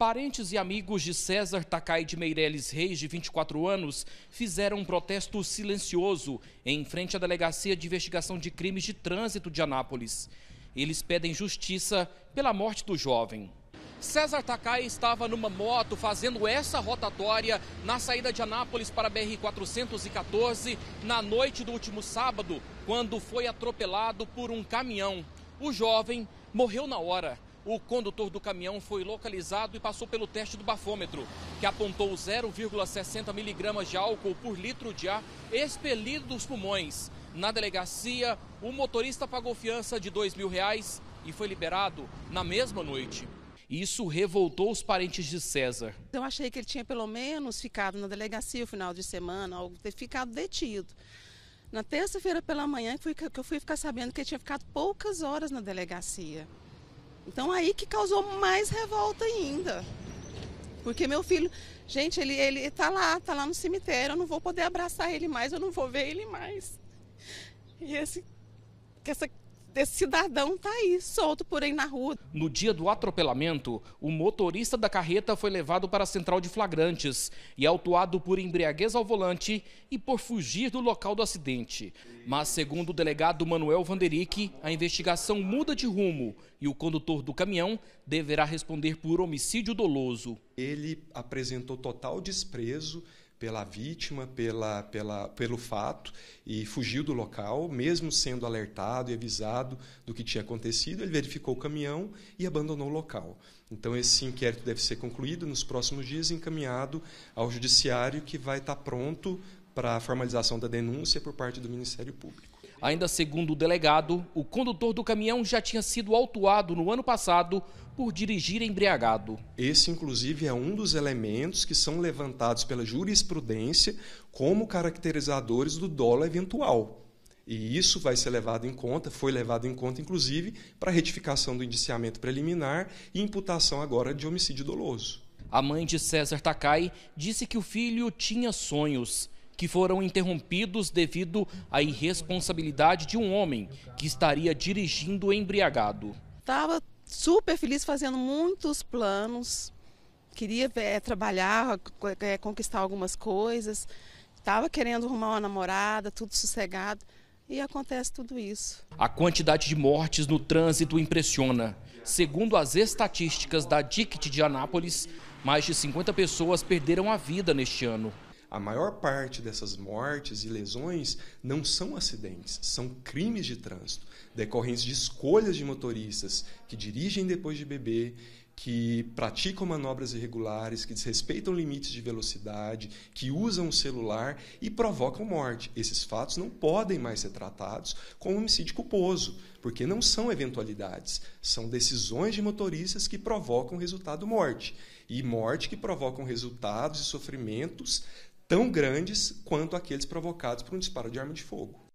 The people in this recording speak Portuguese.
Parentes e amigos de César Takai de Meireles Reis, de 24 anos, fizeram um protesto silencioso em frente à Delegacia de Investigação de Crimes de Trânsito de Anápolis. Eles pedem justiça pela morte do jovem. César Takai estava numa moto fazendo essa rotatória na saída de Anápolis para a BR-414 na noite do último sábado, quando foi atropelado por um caminhão. O jovem morreu na hora. O condutor do caminhão foi localizado e passou pelo teste do bafômetro, que apontou 0,60 miligramas de álcool por litro de ar expelido dos pulmões. Na delegacia, o motorista pagou fiança de R$ 2 mil reais e foi liberado na mesma noite. Isso revoltou os parentes de César. Eu achei que ele tinha pelo menos ficado na delegacia o final de semana, ou ter ficado detido. Na terça-feira pela manhã que eu fui ficar sabendo que ele tinha ficado poucas horas na delegacia. Então aí que causou mais revolta ainda. Porque meu filho, gente, ele, ele tá lá, tá lá no cemitério, eu não vou poder abraçar ele mais, eu não vou ver ele mais. E esse, essa desse cidadão está aí, solto por aí na rua. No dia do atropelamento, o motorista da carreta foi levado para a central de flagrantes e autuado por embriaguez ao volante e por fugir do local do acidente. Mas, segundo o delegado Manuel Vanderick, a investigação muda de rumo e o condutor do caminhão deverá responder por homicídio doloso. Ele apresentou total desprezo pela vítima, pela, pela, pelo fato, e fugiu do local, mesmo sendo alertado e avisado do que tinha acontecido, ele verificou o caminhão e abandonou o local. Então, esse inquérito deve ser concluído nos próximos dias, e encaminhado ao judiciário, que vai estar pronto para a formalização da denúncia por parte do Ministério Público. Ainda segundo o delegado, o condutor do caminhão já tinha sido autuado no ano passado por dirigir embriagado. Esse, inclusive, é um dos elementos que são levantados pela jurisprudência como caracterizadores do dolo eventual. E isso vai ser levado em conta, foi levado em conta, inclusive, para retificação do indiciamento preliminar e imputação agora de homicídio doloso. A mãe de César Takai disse que o filho tinha sonhos que foram interrompidos devido à irresponsabilidade de um homem que estaria dirigindo embriagado. Estava super feliz fazendo muitos planos, queria é, trabalhar, é, é conquistar algumas coisas, estava querendo arrumar uma namorada, tudo sossegado. E acontece tudo isso. A quantidade de mortes no trânsito impressiona. Segundo as estatísticas da DICT de Anápolis, mais de 50 pessoas perderam a vida neste ano. A maior parte dessas mortes e lesões não são acidentes, são crimes de trânsito, decorrentes de escolhas de motoristas que dirigem depois de beber que praticam manobras irregulares, que desrespeitam limites de velocidade, que usam o celular e provocam morte. Esses fatos não podem mais ser tratados como homicídio culposo, porque não são eventualidades, são decisões de motoristas que provocam resultado morte, e morte que provocam resultados e sofrimentos tão grandes quanto aqueles provocados por um disparo de arma de fogo.